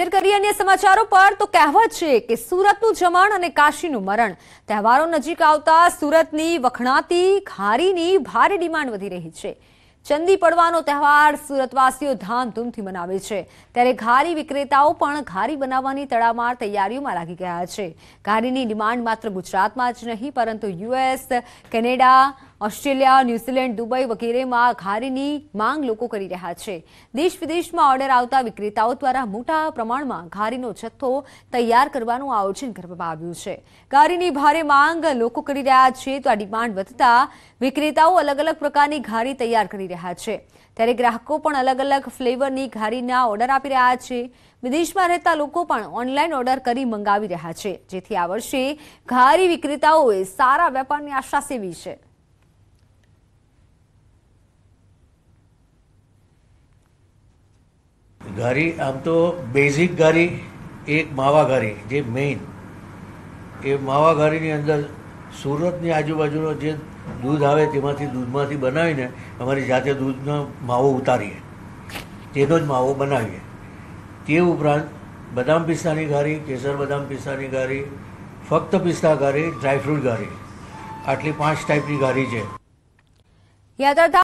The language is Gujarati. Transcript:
નજર કરીએ અન્ય સમાચારો પર તો કહેવત છે કે સુરતનું જમણ અને કાશીનું મરણ તહેવારો નજીક આવતા સુરતની વખણાતી ખારીની ભારે ડિમાન્ડ વધી રહી છે ચંદી પડવાનો તહેવાર સુરતવાસીઓ ધામધૂમથી મનાવે છે ત્યારે ઘારી વિક્રેતાઓ પણ ઘારી બનાવવાની તડામાર તૈયારીઓમાં લાગી ગયા છે ઘારીની ડિમાન્ડ માત્ર ગુજરાતમાં જ નહીં પરંતુ US Canada Australia New Zealand Dubai વગેરેમાં ઘારીની માંગ લોકો કરી રહ્યા છે દેશ વિદેશમાં ઓર્ડર આવતા વિક્રેતાઓ દ્વારા મોટા પ્રમાણમાં ઘારીનો જથ્થો તૈયાર કરવાનું આયોજન કરવામાં આવ્યું છે ઘારીની ભારે માંગ લોકો કરી રહ્યા છે તો આ ડિમાન્ડ વધતા વિક્રેતાઓ અલગ અલગ પ્રકારની ઘારી તૈયાર કરી રહ્યા છે ત્યારે ગ્રાહકો પણ અલગ અલગ ફ્લેવરની ઘારીના ઓર્ડર આપી રહ્યા છે વિદેશમાં રહેતા લોકો પણ ઓનલાઈન ઓર્ડર કરી મંગાવી રહ્યા છે જેથી આ વર્ષે ઘારી વિક્રેતાઓએ સારા વેપારની આશા સેવી છે ઘારી આમ તો બેઝિક ઘારી એક માવા ઘારી જે મેઇન એ માવા ઘારીની અંદર સુરતની આજુબાજુનો જે દૂધ આવે તેમાંથી દૂધમાંથી બનાવીને અમારી જાતે દૂધનો માવો ઉતારીએ તેનો જ માવો બનાવીએ તે ઉપરાંત બદામ પિસ્તાની ઘારી કેસર બદામ પિસ્તાની ઘારી ફક્ત પિસ્તા ઘારી ડ્રાયફ્રૂટ ઘારી આટલી પાંચ ટાઈપની ઘારી છે